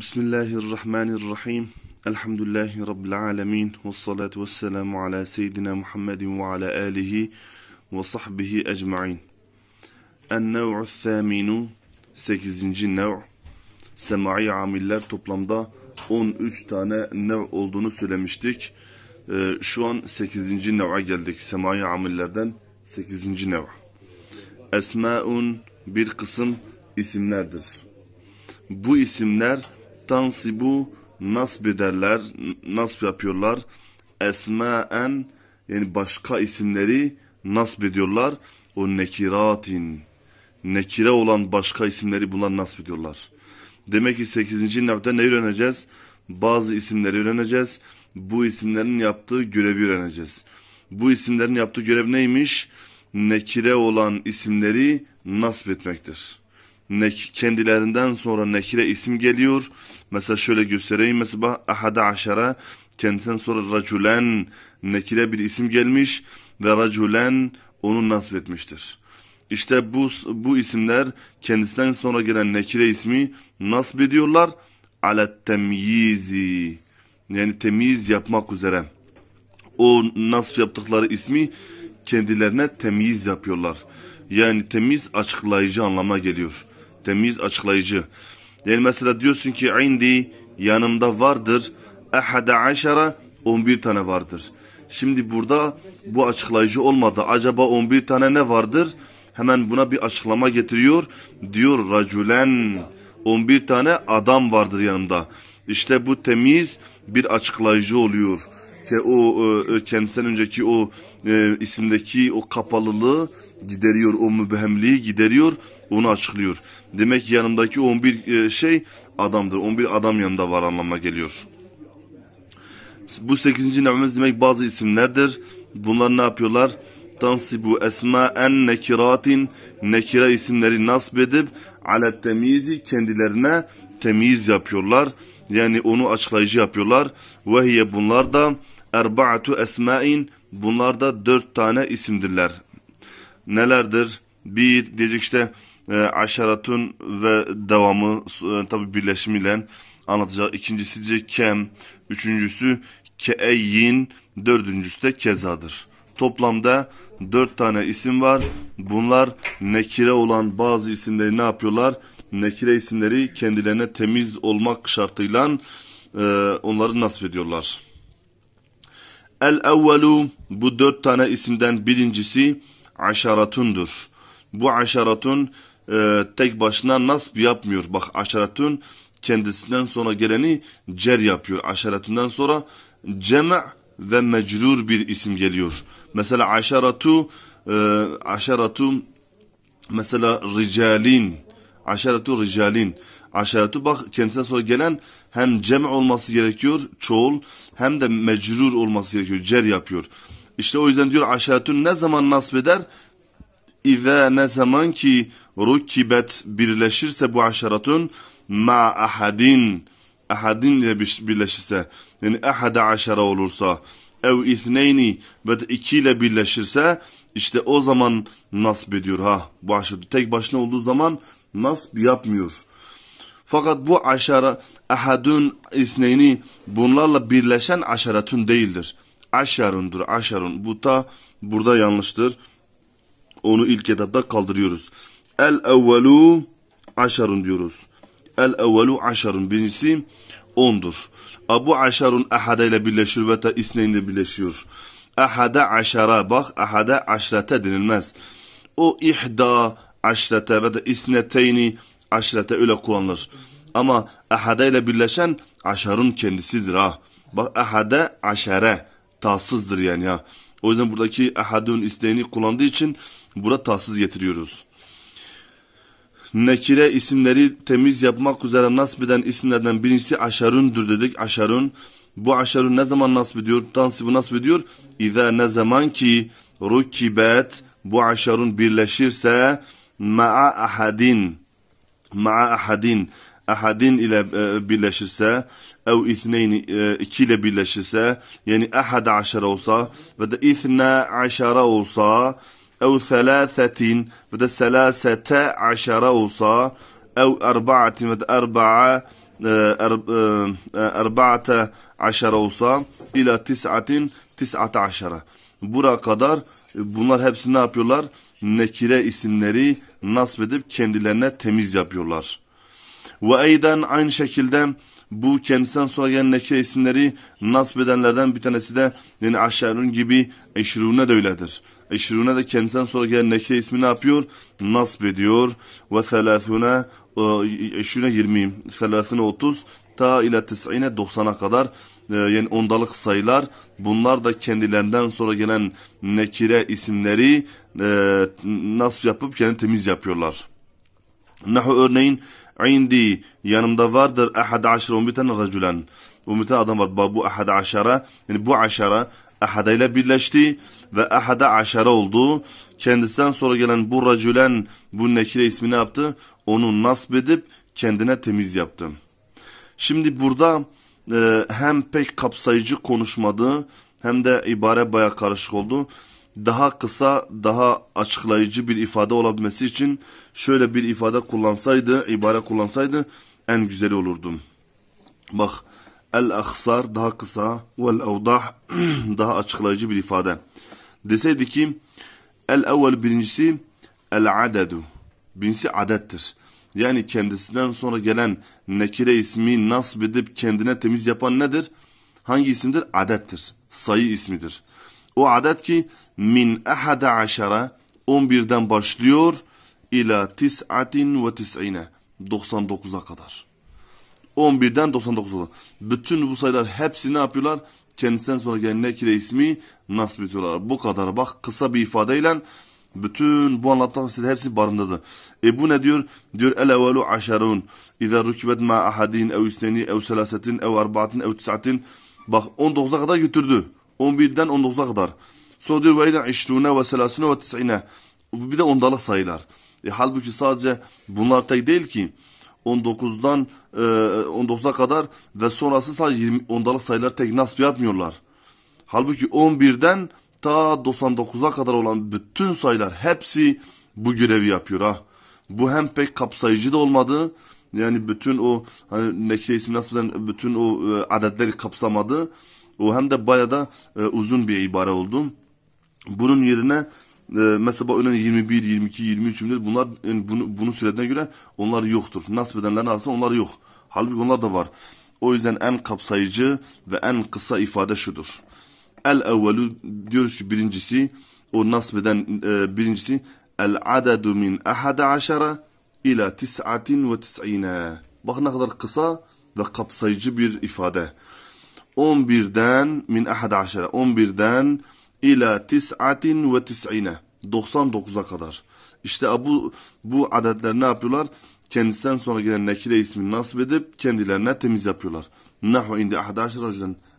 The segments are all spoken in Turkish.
Bismillahirrahmanirrahim. Elhamdülillahi Rabbil alemin. Ve salatu ve selamu ala seyyidina Muhammedin ve ala alihi ve sahbihi ecma'in. En-nev'u thaminu 8. nev' semai amiller toplamda 13 tane nev olduğunu söylemiştik. Ee, şu an sekizinci nev'a geldik. Semai amillerden sekizinci nev. Esmaun bir kısım isimlerdir. Bu isimler Tansibu nasb ederler, nasb yapıyorlar. Esmaen yani başka isimleri nasb ediyorlar. O nekiratin, nekire olan başka isimleri bunlar nasb ediyorlar. Demek ki 8. nefte ne öğreneceğiz? Bazı isimleri öğreneceğiz. Bu isimlerin yaptığı görevi öğreneceğiz. Bu isimlerin yaptığı görev neymiş? Nekire olan isimleri nasb etmektir. Ne kendilerinden sonra nekire isim geliyor. Mesela şöyle göstereyim. Mesela ahada aşara kendisinden sonra raculen nekire bir isim gelmiş ve raculen onu nasbetmiştir. İşte bu, bu isimler kendisinden sonra gelen nekire ismi nasb ediyorlar. Ala temyizi yani temiz yapmak üzere. O nasip yaptıkları ismi kendilerine temyiz yapıyorlar. Yani temiz açıklayıcı anlamına geliyor temiz, açıklayıcı. Yani mesela diyorsun ki indi yanımda vardır. Ahada aşara 11 tane vardır. Şimdi burada bu açıklayıcı olmadı. Acaba 11 tane ne vardır? Hemen buna bir açıklama getiriyor. Diyor raculen. 11 tane adam vardır yanımda. İşte bu temiz bir açıklayıcı oluyor. Ki o e, e, kendisinden önceki o e, isimdeki o kapalılığı gideriyor, o mübehemliği gideriyor onu açıklıyor. Demek ki yanımdaki 11 e, şey adamdır. 11 adam yanında var anlamına geliyor. Bu 8. nevimiz demek bazı isimlerdir. Bunlar ne yapıyorlar? Tansibu esma en nekiratin nekira isimleri nasb edip alet temizi kendilerine temiz yapıyorlar. Yani onu açıklayıcı yapıyorlar. Ve hiye bunlar da erbaatu esmain bunlar da dört tane isimdirler. Nelerdir? Bir diyecek işte e, aşaratun ve devamı e, tabi birleşimiyle anlatacak. İkincisi de kem, üçüncüsü keeyyin, dördüncüsü de kezadır. Toplamda dört tane isim var. Bunlar nekire olan bazı isimleri ne yapıyorlar? Nekire isimleri kendilerine temiz olmak şartıyla e, onları nasip ediyorlar. El evvelu bu dört tane isimden birincisi aşaratundur. Bu aşaratun e, tek başına nasb yapmıyor. Bak aşeretün kendisinden sonra geleni cer yapıyor. Aşeretünden sonra cema' ve mecrur bir isim geliyor. Mesela aşeratu e, aşeratu mesela ricalin aşeratu ricalin aşeratu bak kendisinden sonra gelen hem cem olması gerekiyor çoğul hem de mecrur olması gerekiyor cer yapıyor. İşte o yüzden diyor aşeretun ne zaman nasb eder? İza ne zaman ki rukibet birleşirse bu aşaratun ma ahadin ahadin ile birleşirse yani ahada aşara olursa ev ithneyni ve iki ile birleşirse işte o zaman nasb ediyor ha bu aşırı tek başına olduğu zaman nasb yapmıyor. Fakat bu aşara ahadun isneyni bunlarla birleşen aşaratun değildir. Aşarundur aşarun bu da burada yanlıştır. Onu ilk etapta kaldırıyoruz. El evvelu aşarun diyoruz. El evvelu aşarun. Birincisi ondur. Abu aşarun ahada ile birleşir ve ta isneyle birleşiyor. Ahada aşara bak ahada aşrete denilmez. O ihda aşrete ve de isneteyni aşrete öyle kullanılır. Ama ahada ile birleşen aşarun kendisidir ha. Bak ahada aşare tasızdır yani ya. O yüzden buradaki ahadun isteğini kullandığı için burada tahsis getiriyoruz. Nekire isimleri temiz yapmak üzere nasbeden isimlerden birisi aşarundur dedik. Aşarun bu aşarun ne zaman nasb ediyor? Tansibi nasb ediyor. İza ne zaman ki rukibet bu aşarun birleşirse ma'a ahadin ma'a ahadin ahadin ile e, birleşirse ev ithneyni e, iki ile birleşirse yani ahada aşara olsa ve de ithna aşara olsa ev selâsetin ve de selâsete aşere olsa ev erbaatin ve de erbaa e, er, e, e, erbaate aşere olsa ila tis'atin tis'ate aşere. Bura kadar bunlar hepsi ne yapıyorlar? Nekire isimleri nasbedip kendilerine temiz yapıyorlar. Ve aynı şekilde bu kendisinden sonra gelen leke isimleri nasb edenlerden bir tanesi de yani Aşerun gibi Eşrune de öyledir. Eşrune de kendisinden sonra gelen leke ismi ne yapıyor? Nasb ediyor. Ve selâthune Eşrune 20, selâthune 30 ta ile 90'e 90'a kadar e, yani ondalık sayılar bunlar da kendilerinden sonra gelen nekire isimleri e, nasip yapıp kendi temiz yapıyorlar. Nahu örneğin indi yanımda vardır ahad aşara ummiten raculen. Ummeten adam var. Bu ahad aşara yani bu aşara ahada ile birleşti ve ahada aşara oldu. Kendisinden sonra gelen bu racülen bu nekire ismini yaptı. Onu nasb edip kendine temiz yaptı. Şimdi burada e, hem pek kapsayıcı konuşmadı hem de ibare baya karışık oldu daha kısa, daha açıklayıcı bir ifade olabilmesi için şöyle bir ifade kullansaydı, ibare kullansaydı en güzeli olurdu. Bak, el-ahsar daha kısa, vel-evdah daha açıklayıcı bir ifade. Deseydi ki, el-evvel birincisi, el-adedu. Birincisi adettir. Yani kendisinden sonra gelen nekire ismi nasb kendine temiz yapan nedir? Hangi isimdir? Adettir. Sayı ismidir. O adet ki min ahada aşara 11'den başlıyor ila tis'atin ve tis'ine 99'a kadar. 11'den 99'a kadar. Bütün bu sayılar hepsi ne yapıyorlar? Kendisinden sonra gelen nekire ismi nasip ediyorlar. Bu kadar bak kısa bir ifadeyle bütün bu anlatılan size hepsi barındırdı. E bu ne diyor? Diyor el evvelu aşerun. İza rükibet ma ahadin ev üsteni ev selasetin ev arbaatin ev tisatin. Bak 19'a kadar götürdü. 11'den 19'a kadar. Sonra diyor ve ila 20 ve 30 ve 90. Bir de ondalık sayılar. E, halbuki sadece bunlar tek değil ki. 19'dan e, 19'a kadar ve sonrası sadece 20 ondalık sayılar tek nasip yapmıyorlar. Halbuki 11'den ta 99'a kadar olan bütün sayılar hepsi bu görevi yapıyor ha. Bu hem pek kapsayıcı da olmadı. Yani bütün o hani Mekke ismi nasıl bütün o e, adetleri kapsamadı. O hem de bayağı da e, uzun bir ibare oldu. Bunun yerine e, mesela öyle 21, 22, 23 cümle bunlar yani bunu, bunu söylediğine göre onlar yoktur. Nasip edenler arasında onlar yok. Halbuki onlar da var. O yüzden en kapsayıcı ve en kısa ifade şudur. El evvelu diyoruz ki birincisi o nasbeden e, birincisi el adadu min ahada aşara ila tis'atin ve tis'ine. Bak ne kadar kısa ve kapsayıcı bir ifade. 11'den min ahad aşere 11'den ila tis'atin ve tis'ine 99'a kadar. İşte bu, bu adetler ne yapıyorlar? Kendisinden sonra gelen nekire ismi nasip edip kendilerine temiz yapıyorlar. Nahve indi ahad aşere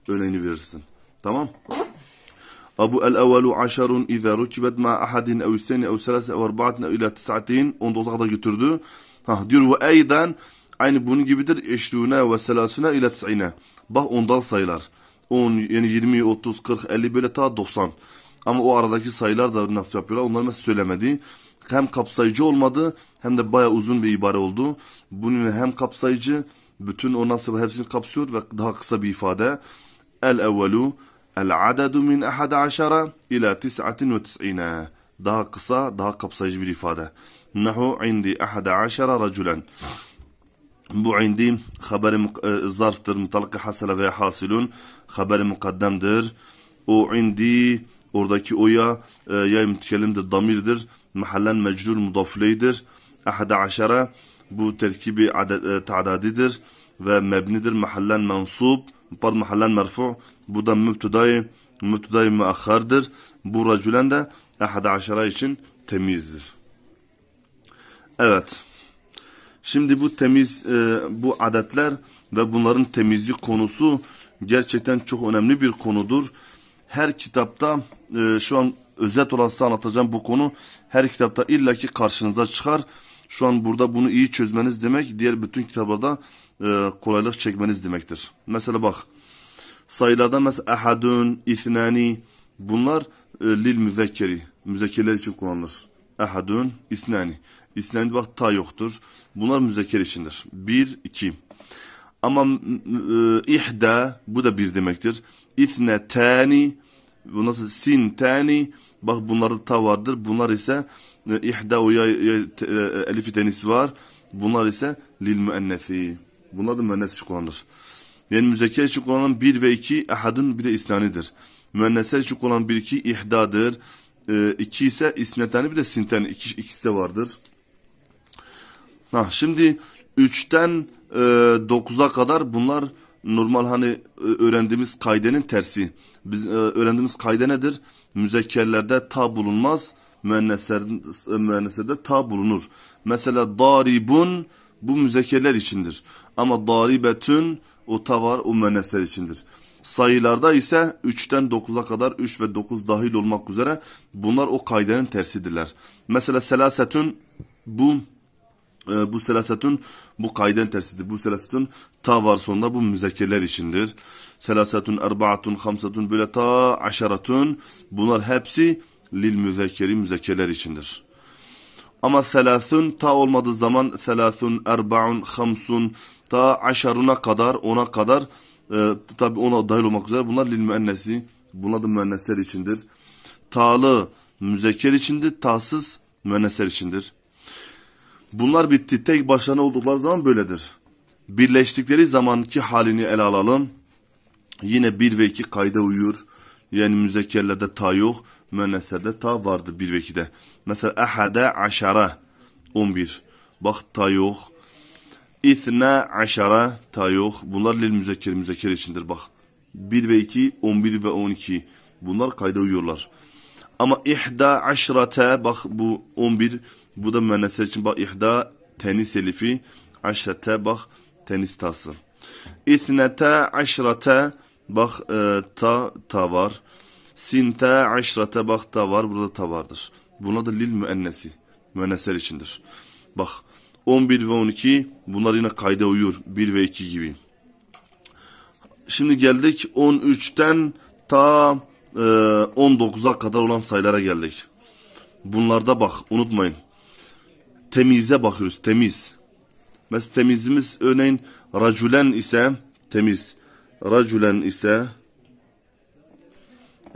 örneğini verirsin. Tamam. Abu el evvelu aşerun iza rukibet ma ahadin ev seni ev selase ev erbaatin ev ila tis'atin 19'a kadar götürdü. Ha, diyor ve eyden aynı bunun gibidir eşrûne ve selâsüne ile tis'ine. Bak ondan sayılar. 10, yani 20, 30, 40, 50 böyle ta 90. Ama o aradaki sayılar da nasıl yapıyorlar onları mesela söylemedi. Hem kapsayıcı olmadı hem de baya uzun bir ibare oldu. Bunun hem kapsayıcı bütün o nasıl hepsini kapsıyor ve daha kısa bir ifade. El evvelu el adedu min ahada aşara ila tis'atin ve tis'ine. Daha kısa daha kapsayıcı bir ifade. Nahu indi ahada aşara raculen bu indi haberi e, zarftır mutalaka hasele ve hasilun haberi mukaddemdir. O indi oradaki oya ya e, yay mütkellimdir damirdir. Mahallen mecrur mudafleydir. Ahada aşara bu terkibi adet, e, ta'dadidir ve mebnidir. Mahallen mensub par mahallen merfu bu da mübtudayı mübtudayı müakhardır. Bu racülen de ahada aşara için temizdir. Evet. Şimdi bu temiz, e, bu adetler ve bunların temizlik konusu gerçekten çok önemli bir konudur. Her kitapta e, şu an özet olan size anlatacağım bu konu her kitapta illaki karşınıza çıkar. Şu an burada bunu iyi çözmeniz demek diğer bütün kitaplarda e, kolaylık çekmeniz demektir. Mesela bak sayılarda mesela ahadun, ithnani bunlar e, lil müzekkeri. Müzekkerler için kullanılır. Ahadun, isnani. İsnani bak ta yoktur. Bunlar müzekker içindir. Bir, iki. Ama e, ihda bu da bir demektir. İthne tani bu nasıl sin tani bak bunlarda ta vardır. Bunlar ise e, ihda o ya, e, elifi tenis var. Bunlar ise lil müennefi. Bunlar da müennes için kullanılır. Yani müzekker için kullanılan bir ve iki ahadın bir de isnanidir. Müennesler için kullanılan bir iki ihdadır. E, iki ise isnetani bir de sintani. iki ikisi de vardır. Ha, şimdi 3'ten e, kadar bunlar normal hani e, öğrendiğimiz kaydenin tersi. Biz e, öğrendiğimiz kayde nedir? Müzekkerlerde ta bulunmaz, e, müennesede ta bulunur. Mesela daribun bu müzekkerler içindir. Ama daribetün o ta var o müennesler içindir. Sayılarda ise 3'ten 9'a kadar 3 ve 9 dahil olmak üzere bunlar o kaydenin tersidirler. Mesela selasetün bu ee, bu selasetün bu kayden tersidir. Bu selasetün ta var sonunda bu müzakirler içindir. Selasetün, erbaatun, hamsatun böyle ta aşaratun bunlar hepsi lil müzakiri müzakirler içindir. Ama selasun ta olmadığı zaman selasun, erbaun, hamsun ta aşaruna kadar ona kadar e, tabi ona dahil olmak üzere bunlar lil müennesi bunlar da müennesler içindir. Ta'lı müzekker içindir, tasız müennesler içindir. Bunlar bitti. Tek başına oldukları zaman böyledir. Birleştikleri zamanki halini ele alalım. Yine 1 ve 2 kayda uyuyor. Yani müzekkerlerde ta yok. Müenneslerde ta vardı 1 ve 2'de. Mesela ehade aşara 11. Bak ta yok. İthne aşara ta yok. Bunlar lil müzekker müzekker içindir bak. 1 ve 2, 11 ve 12. Bunlar kayda uyuyorlar. Ama ihda aşrata bak bu 11 bu da müenneser için bak ihda tenis elifi. Aşrete bak tenis tası. İthnete aşrete bak e, ta ta var. Sinte aşrete bak ta var. Burada ta vardır. Buna da lil müennesi. Müenneser içindir. Bak 11 ve 12 bunlar yine kayda uyur 1 ve 2 gibi. Şimdi geldik 13'ten ta e, 19'a kadar olan sayılara geldik. Bunlarda bak unutmayın temize bakıyoruz. Temiz. Mesela temizimiz örneğin racülen ise temiz. Racülen ise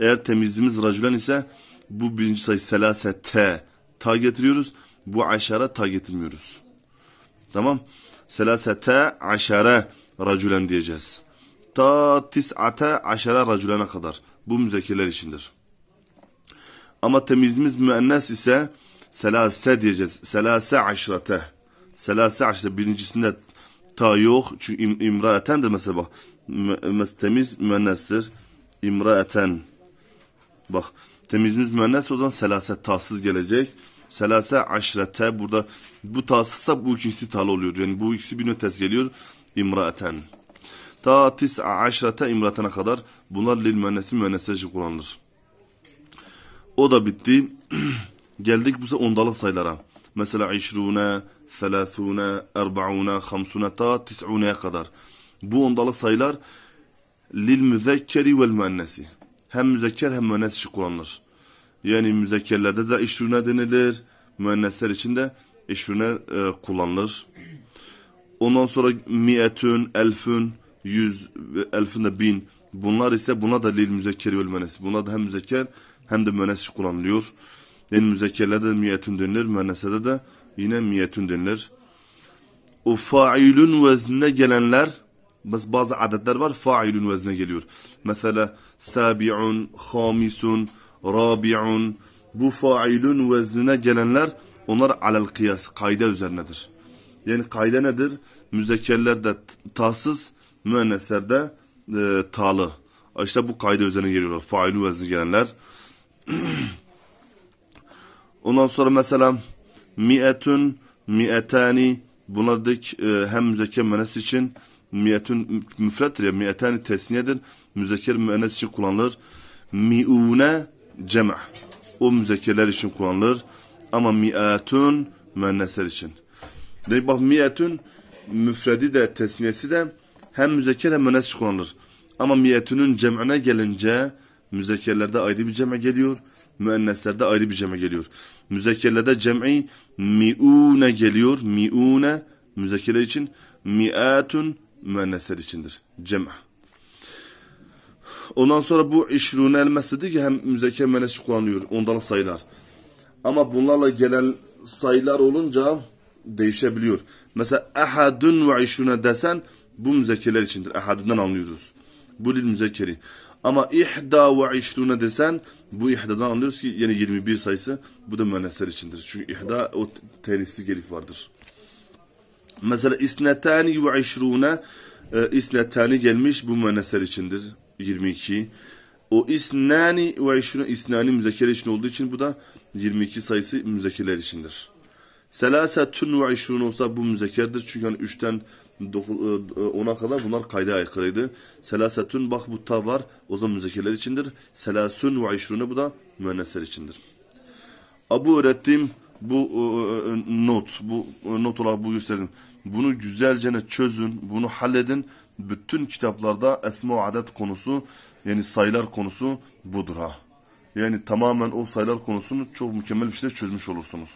eğer temizimiz racülen ise bu birinci sayı selase t ta getiriyoruz. Bu aşara ta getirmiyoruz. Tamam. Selase t aşara racülen diyeceğiz. Ta ate aşara racülene kadar. Bu müzekirler içindir. Ama temizimiz müennes ise selase diyeceğiz. Selase aşrate. Selase aşrate birincisinde ta yok. Çünkü im, imraeten de mesela bak. Temiz müennestir. İmraeten. Bak temizimiz müennes o zaman selase tasız gelecek. Selase aşrete burada bu tasızsa bu ikincisi tal oluyor. Yani bu ikisi bir ötesi geliyor. İmraeten. Ta tis'a aşrete imratene kadar bunlar lil müennesi müennesi kullanılır. O da bitti. Geldik bu ondalık sayılara. Mesela 20, 30, 40, 50 ta kadar. Bu ondalık sayılar lil müzekkeri vel müennesi. Hem müzekker hem müennes için kullanılır. Yani müzekkerlerde de işrüne denilir. Müennesler için de işrüne e, kullanılır. Ondan sonra miyetün, elfün, yüz, elfün de bin. Bunlar ise buna da lil müzekkeri vel müennes. Bunlar da hem müzekker hem de müennes için kullanılıyor. Yani müzekkerlerde de miyetun denilir. Mühennesede de yine miyetun denilir. O failun veznine gelenler bazı adetler var failun vezne geliyor. Mesela sabi'un, hamisun, rabi'un bu failun veznine gelenler onlar alel kıyas kayda üzerinedir. Yani kayda nedir? Müzekkerlerde tahsız, müenneslerde e, talı. İşte bu kayda üzerine geliyorlar. Failun vezni gelenler. Ondan sonra mesela mi'etün, mi'etani bunlar dedik e, hem müzekker menes için mi'etün müfrettir ya mi'etani tesniyedir. Müzekker menes için kullanılır. Mi'une cema' o müzekkerler için kullanılır. Ama mi'etün müennesler için. Dedik bak mi'etün müfredi de tesniyesi de hem müzekker hem müennes kullanılır. Ama miyetünün cem'ine gelince müzekkerlerde ayrı bir cem'e geliyor müenneslerde ayrı bir ceme geliyor. Müzekkerlerde cem'i mi'une geliyor. Mi'une müzekkerler için mi'atun müennesler içindir. Cem'a. Ondan sonra bu işrune elmesi diyor ki hem müzekker müennesi kullanıyor. Ondan sayılar. Ama bunlarla gelen sayılar olunca değişebiliyor. Mesela ahadun ve işrune desen bu müzekkerler içindir. Ahadundan anlıyoruz. Bu dil müzekkeri. Ama ihda ve işruna desen bu ihdadan anlıyoruz ki yani 21 sayısı bu da müennesler içindir. Çünkü ihda o tenisli gelif vardır. Mesela isnetani ve işruna e, isnetani gelmiş bu müennesler içindir. 22. O isnani ve işruna isnani müzekker için olduğu için bu da 22 sayısı müzakereler içindir. Selasetun ve işrun olsa bu müzakerdir Çünkü hani 3'ten e, e, ona kadar bunlar kayda aykırıydı. Selasetün bak bu ta var. O zaman müzekerler içindir. Selasun ve işrune bu da müennesler içindir. Abu öğrettiğim bu e, e not, bu not olarak bu gösterdim. Bunu güzelce çözün, bunu halledin. Bütün kitaplarda esma adet konusu, yani sayılar konusu budur ha. Yani tamamen o sayılar konusunu çok mükemmel bir şekilde çözmüş olursunuz.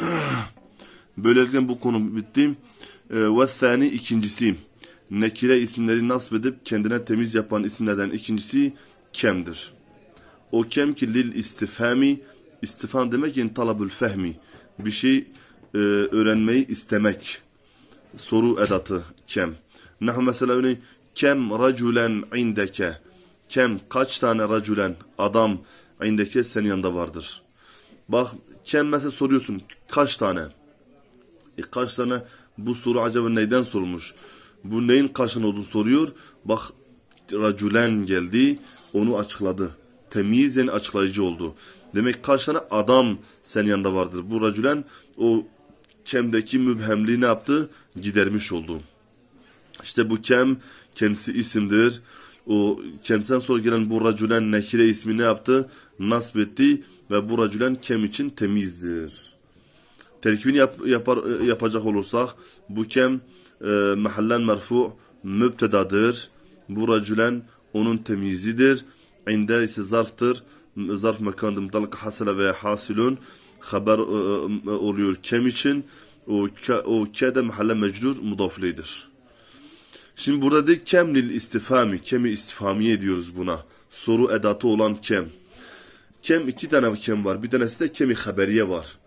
Böylelikle bu konu bitti. Ee, Ve sani ikincisi. Nekire isimleri nasbedip kendine temiz yapan isimlerden ikincisi kemdir. O kem ki lil istifhami istifan demek yani talabül fehmi. Bir şey e, öğrenmeyi istemek. Soru edatı kem. Nahu mesela örneğin kem raculen indeke. Kem kaç tane raculen adam indeke senin yanında vardır. Bak kem mesela soruyorsun kaç tane? E kaç tane bu soru acaba neyden sorulmuş? Bu neyin kaşın olduğunu soruyor. Bak raculen geldi onu açıkladı. Temizen açıklayıcı oldu. Demek kaç tane adam senin yanında vardır. Bu raculen o kemdeki mübhemliği ne yaptı? Gidermiş oldu. İşte bu kem kendisi isimdir. O kendisinden sonra gelen bu raculen nekire ismi ne yaptı? Nasb ve bu raculen kem için temizdir. Terkibini yap, yapar, yapacak olursak bu kem e, mahallen merfu mübtedadır. Bu racülen onun temizidir. İnde ise zarftır. Zarf mekandı mutalaka hasele veya hasilun haber e, e, oluyor kem için. O, ke, o ke mahalle mecrur mudaflidir. Şimdi burada de kem lil istifami, kemi istifamiye diyoruz buna. Soru edatı olan kem. Kem iki tane kem var. Bir tanesi de kemi haberiye var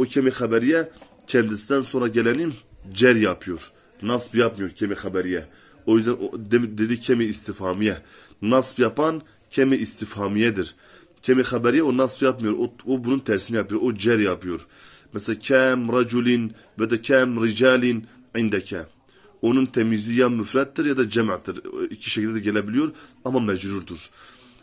o kemik haberiye kendisinden sonra gelenim cer yapıyor. nasp yapmıyor kemik haberiye. O yüzden o, dedi, kemi istifamiye. nasp yapan kemi istifamiyedir. Kemi haberiye o nasp yapmıyor. O, o bunun tersini yapıyor. O cer yapıyor. Mesela kem raculin ve de kem ricalin indeke. Onun temizliği ya müfrettir ya da cem'attir. İki şekilde de gelebiliyor ama mecrurdur.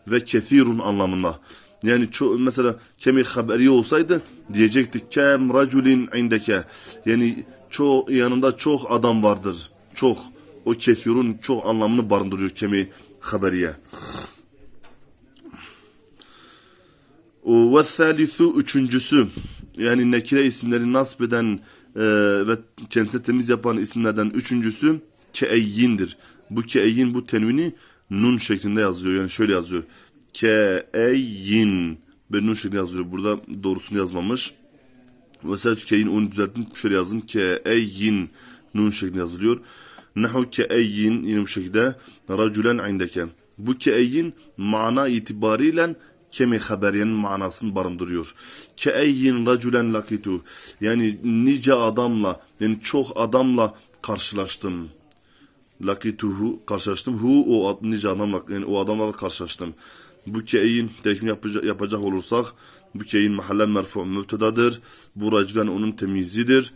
Ve kethirun anlamına. Yani ço mesela kemi haberi olsaydı diyecektik kem raculin indeke. Yani çok yanında çok adam vardır. Çok. O kesiyorun çok anlamını barındırıyor kemi haberiye. Ve salisu üçüncüsü. Yani nekire isimleri nasip eden e, ve kendisine temiz yapan isimlerden üçüncüsü keeyyindir. Bu keeyyin bu tenvini nun şeklinde yazıyor. Yani şöyle yazıyor. K keyin ben nun şeklinde yazıyor. Burada doğrusunu yazmamış. Mesela keyin onu düzelttim. Şöyle yazdım. K Keyin nun şeklinde yazılıyor. Nahu keyin yine bu şekilde. Racülen indeke. Bu K keyin mana itibariyle kemi haberiyenin manasını barındırıyor. K Keyin racülen lakitu. Yani nice adamla yani çok adamla karşılaştım lakituhu karşılaştım. Hu o nice adamla yani o adamlarla karşılaştım. Bu ke'in tekmi yapacak, yapacak olursak bu ke'in mahallen merfu mübtedadır. Bu raclen onun temizidir,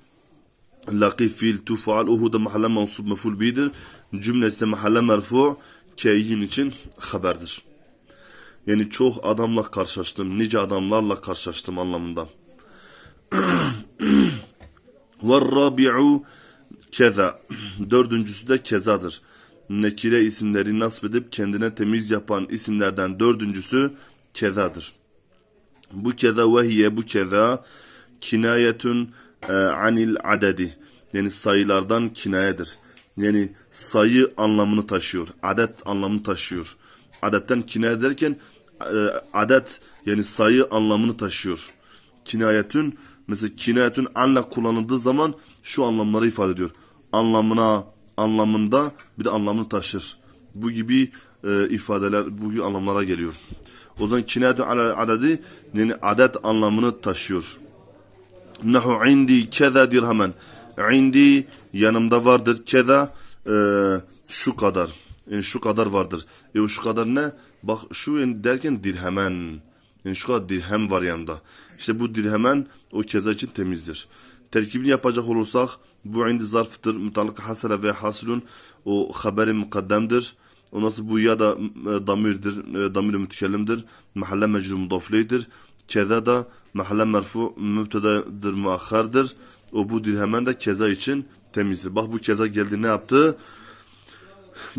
Lakif fiil tu uhu da mahallen mansub meful bidir. Cümle ise mahallen merfu ke'in için haberdir. Yani çok adamla karşılaştım, nice adamlarla karşılaştım anlamında. وَالرَّابِعُ keza. Dördüncüsü de kezadır nekire isimleri nasbedip kendine temiz yapan isimlerden dördüncüsü kezadır. Bu keza vehiye bu keza kinayetun e, anil adedi. Yani sayılardan kinayedir. Yani sayı anlamını taşıyor. Adet anlamını taşıyor. Adetten kinaye derken e, adet yani sayı anlamını taşıyor. Kinayetün mesela kinayetün anla kullanıldığı zaman şu anlamları ifade ediyor. Anlamına anlamında bir de anlamını taşır. Bu gibi e, ifadeler bu gibi anlamlara geliyor. O zaman kinayetun ala adedi yani adet anlamını taşıyor. Nehu indi keza dirhemen. İndi yanımda vardır keza e, şu kadar. Yani şu kadar vardır. E şu kadar ne? Bak şu yani derken dirhemen. Yani şu kadar dirhem var yanında. İşte bu dirhemen o keza için temizdir. Terkibini yapacak olursak bu indi zarftır, mutalaka hasele ve hasilun o haberi mukaddemdir. O nasıl bu ya da e, damirdir, e, damir mütekellimdir. Mahalle mecrur mudafleydir. Keza da mahalle merfu mübtedadır, muakhardır. O bu hemen de keza için temizdi. Bak bu keza geldi ne yaptı?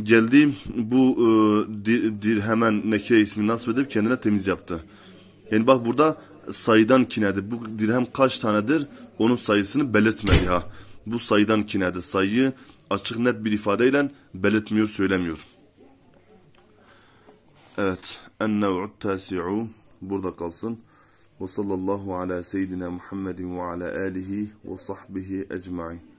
Geldi bu e, dir, hemen neke ismi nasbedip kendine temiz yaptı. Yani bak burada sayıdan kinedir. Bu dirhem kaç tanedir? Onun sayısını belirtmedi ha bu sayıdan kinede sayıyı açık net bir ifadeyle belirtmiyor, söylemiyor. Evet. Ennev'ut tasi'u burada kalsın. Ve sallallahu ala seyyidina Muhammedin ve ala alihi ve sahbihi ecma'in.